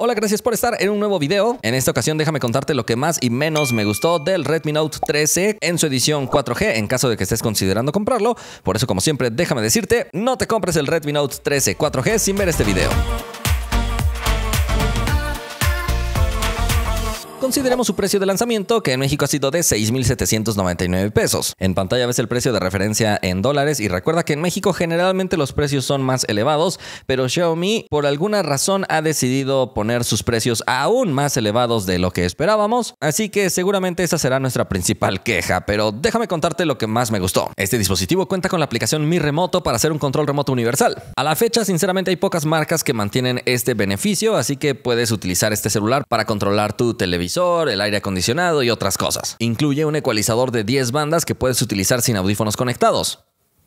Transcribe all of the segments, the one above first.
Hola, gracias por estar en un nuevo video. En esta ocasión déjame contarte lo que más y menos me gustó del Redmi Note 13 en su edición 4G en caso de que estés considerando comprarlo. Por eso, como siempre, déjame decirte, no te compres el Redmi Note 13 4G sin ver este video. Consideremos su precio de lanzamiento, que en México ha sido de 6.799 pesos. En pantalla ves el precio de referencia en dólares y recuerda que en México generalmente los precios son más elevados, pero Xiaomi por alguna razón ha decidido poner sus precios aún más elevados de lo que esperábamos, así que seguramente esa será nuestra principal queja, pero déjame contarte lo que más me gustó. Este dispositivo cuenta con la aplicación Mi Remoto para hacer un control remoto universal. A la fecha, sinceramente, hay pocas marcas que mantienen este beneficio, así que puedes utilizar este celular para controlar tu televisor el aire acondicionado y otras cosas. Incluye un ecualizador de 10 bandas que puedes utilizar sin audífonos conectados.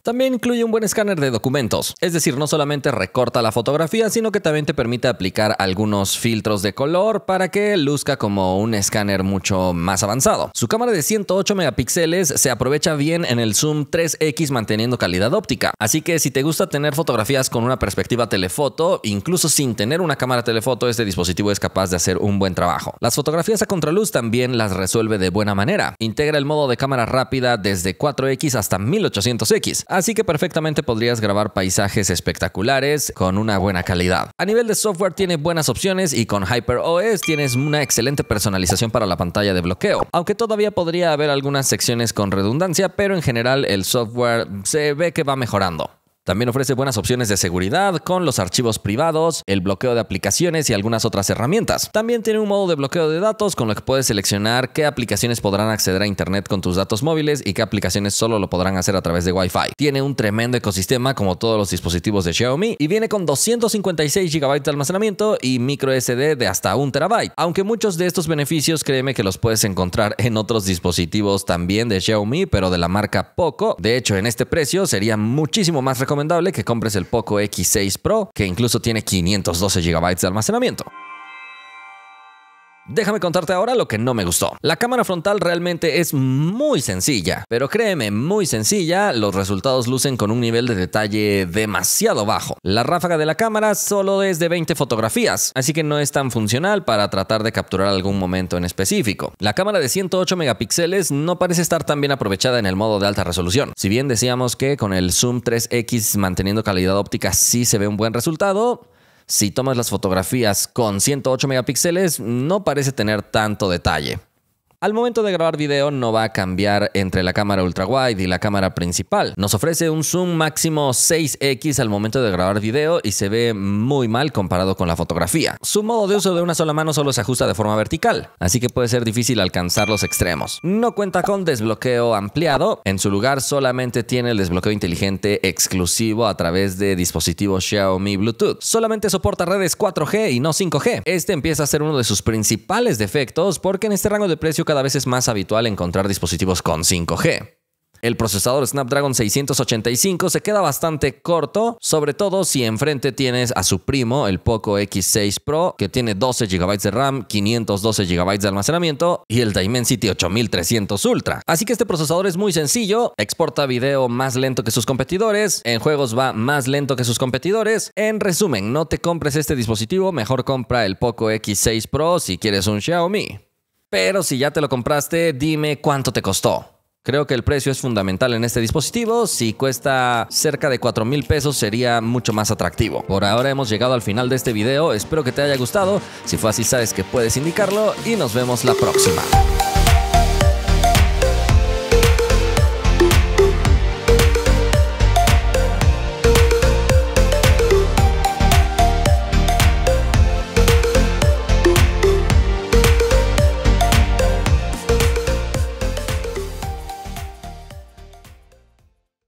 También incluye un buen escáner de documentos, es decir, no solamente recorta la fotografía, sino que también te permite aplicar algunos filtros de color para que luzca como un escáner mucho más avanzado. Su cámara de 108 megapíxeles se aprovecha bien en el zoom 3X manteniendo calidad óptica, así que si te gusta tener fotografías con una perspectiva telefoto, incluso sin tener una cámara telefoto, este dispositivo es capaz de hacer un buen trabajo. Las fotografías a contraluz también las resuelve de buena manera. Integra el modo de cámara rápida desde 4X hasta 1800X, Así que perfectamente podrías grabar paisajes espectaculares con una buena calidad. A nivel de software tiene buenas opciones y con HyperOS tienes una excelente personalización para la pantalla de bloqueo, aunque todavía podría haber algunas secciones con redundancia, pero en general el software se ve que va mejorando. También ofrece buenas opciones de seguridad con los archivos privados, el bloqueo de aplicaciones y algunas otras herramientas. También tiene un modo de bloqueo de datos con lo que puedes seleccionar qué aplicaciones podrán acceder a Internet con tus datos móviles y qué aplicaciones solo lo podrán hacer a través de Wi-Fi. Tiene un tremendo ecosistema como todos los dispositivos de Xiaomi y viene con 256 GB de almacenamiento y micro SD de hasta 1 TB. Aunque muchos de estos beneficios créeme que los puedes encontrar en otros dispositivos también de Xiaomi, pero de la marca Poco. De hecho, en este precio sería muchísimo más recomendable recomendable que compres el Poco X6 Pro, que incluso tiene 512 GB de almacenamiento. Déjame contarte ahora lo que no me gustó. La cámara frontal realmente es muy sencilla, pero créeme, muy sencilla, los resultados lucen con un nivel de detalle demasiado bajo. La ráfaga de la cámara solo es de 20 fotografías, así que no es tan funcional para tratar de capturar algún momento en específico. La cámara de 108 megapíxeles no parece estar tan bien aprovechada en el modo de alta resolución. Si bien decíamos que con el zoom 3X manteniendo calidad óptica sí se ve un buen resultado, si tomas las fotografías con 108 megapíxeles, no parece tener tanto detalle. Al momento de grabar video no va a cambiar entre la cámara ultra wide y la cámara principal. Nos ofrece un zoom máximo 6x al momento de grabar video y se ve muy mal comparado con la fotografía. Su modo de uso de una sola mano solo se ajusta de forma vertical, así que puede ser difícil alcanzar los extremos. No cuenta con desbloqueo ampliado, en su lugar solamente tiene el desbloqueo inteligente exclusivo a través de dispositivos Xiaomi Bluetooth. Solamente soporta redes 4G y no 5G. Este empieza a ser uno de sus principales defectos porque en este rango de precio cada vez es más habitual encontrar dispositivos con 5G. El procesador Snapdragon 685 se queda bastante corto, sobre todo si enfrente tienes a su primo, el Poco X6 Pro, que tiene 12 GB de RAM, 512 GB de almacenamiento y el Dimensity 8300 Ultra. Así que este procesador es muy sencillo, exporta video más lento que sus competidores, en juegos va más lento que sus competidores. En resumen, no te compres este dispositivo, mejor compra el Poco X6 Pro si quieres un Xiaomi. Pero si ya te lo compraste, dime cuánto te costó. Creo que el precio es fundamental en este dispositivo. Si cuesta cerca de 4 mil pesos sería mucho más atractivo. Por ahora hemos llegado al final de este video. Espero que te haya gustado. Si fue así sabes que puedes indicarlo y nos vemos la próxima.